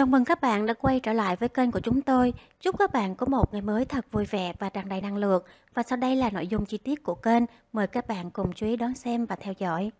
Chào mừng các bạn đã quay trở lại với kênh của chúng tôi. Chúc các bạn có một ngày mới thật vui vẻ và tràn đầy năng lượng. Và sau đây là nội dung chi tiết của kênh. Mời các bạn cùng chú ý đón xem và theo dõi.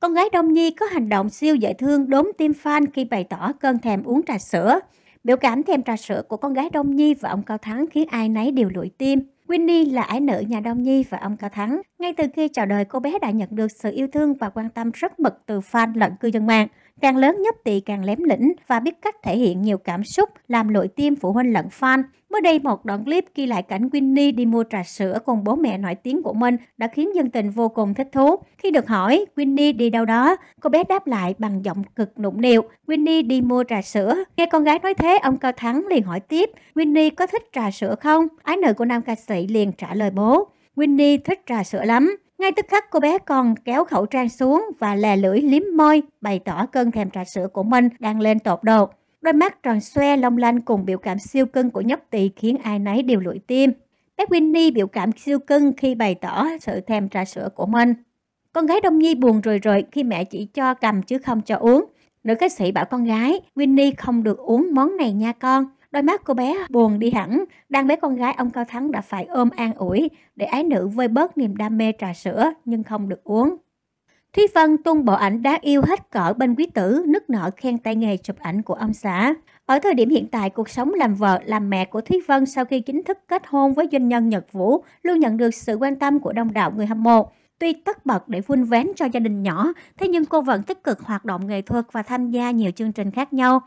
Con gái Đông Nhi có hành động siêu dễ thương đốm tim fan khi bày tỏ cơn thèm uống trà sữa. Biểu cảm thèm trà sữa của con gái Đông Nhi và ông Cao Thắng khiến ai nấy đều lụi tim. Winnie là ái nữ nhà Đông Nhi và ông Cao Thắng. Ngay từ khi chào đời, cô bé đã nhận được sự yêu thương và quan tâm rất mực từ fan lẫn cư dân mạng. Càng lớn nhấp tỳ càng lém lĩnh và biết cách thể hiện nhiều cảm xúc, làm lội tim phụ huynh lẫn fan. Mới đây một đoạn clip ghi lại cảnh Winnie đi mua trà sữa cùng bố mẹ nổi tiếng của mình đã khiến dân tình vô cùng thích thú. Khi được hỏi Winnie đi đâu đó, cô bé đáp lại bằng giọng cực nụng điệu, Winnie đi mua trà sữa. Nghe con gái nói thế, ông Cao Thắng liền hỏi tiếp, Winnie có thích trà sữa không? Ái nữ của nam ca sĩ liền trả lời bố, Winnie thích trà sữa lắm. Ngay tức khắc cô bé còn kéo khẩu trang xuống và lè lưỡi liếm môi, bày tỏ cơn thèm trà sữa của mình đang lên tột độ. Đôi mắt tròn xoe long lanh cùng biểu cảm siêu cưng của nhóc tỳ khiến ai nấy đều lụi tim. Bé Winnie biểu cảm siêu cưng khi bày tỏ sự thèm trà sữa của mình. Con gái Đông Nhi buồn rồi rồi khi mẹ chỉ cho cầm chứ không cho uống. Nữ ca sĩ bảo con gái, Winnie không được uống món này nha con. Đôi mắt cô bé buồn đi hẳn, đang bé con gái ông Cao Thắng đã phải ôm an ủi để ái nữ vơi bớt niềm đam mê trà sữa nhưng không được uống. Thúy Vân tung bộ ảnh đáng yêu hết cỡ bên quý tử, nức nở khen tay nghề chụp ảnh của ông xã. Ở thời điểm hiện tại, cuộc sống làm vợ, làm mẹ của Thúy Vân sau khi chính thức kết hôn với doanh nhân Nhật Vũ luôn nhận được sự quan tâm của đông đảo người hâm mộ. Tuy tất bật để vun vén cho gia đình nhỏ, thế nhưng cô vẫn tích cực hoạt động nghệ thuật và tham gia nhiều chương trình khác nhau.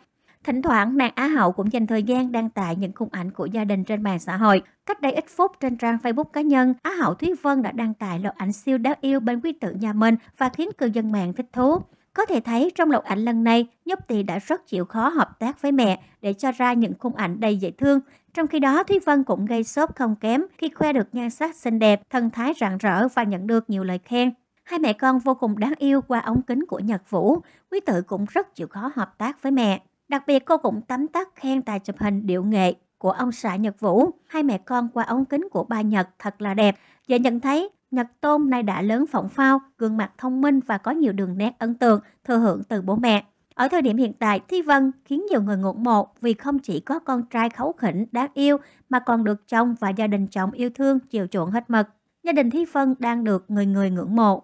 Thỉnh thoảng, nàng Á Hậu cũng dành thời gian đăng tải những khung ảnh của gia đình trên mạng xã hội. Cách đây ít phút trên trang Facebook cá nhân, Á Hậu Thúy Vân đã đăng tải lậu ảnh siêu đáng yêu bên quý tử nhà mình và khiến cư dân mạng thích thú. Có thể thấy trong lậu ảnh lần này, nhóc Tỳ đã rất chịu khó hợp tác với mẹ để cho ra những khung ảnh đầy dễ thương. Trong khi đó, Thúy Vân cũng gây sốt không kém khi khoe được nhan sắc xinh đẹp, thần thái rạng rỡ và nhận được nhiều lời khen. Hai mẹ con vô cùng đáng yêu qua ống kính của Nhật Vũ. Quý tử cũng rất chịu khó hợp tác với mẹ. Đặc biệt cô cũng tấm tắc khen tài chụp hình điệu nghệ của ông xã Nhật Vũ, hai mẹ con qua ống kính của ba Nhật thật là đẹp. Và nhận thấy Nhật Tôn nay đã lớn phỏng phao, gương mặt thông minh và có nhiều đường nét ấn tượng, thừa hưởng từ bố mẹ. Ở thời điểm hiện tại, Thi Vân khiến nhiều người ngưỡng mộ vì không chỉ có con trai khấu khỉnh, đáng yêu mà còn được chồng và gia đình chồng yêu thương, chiều chuộng hết mực. Gia đình Thi Vân đang được người người ngưỡng mộ.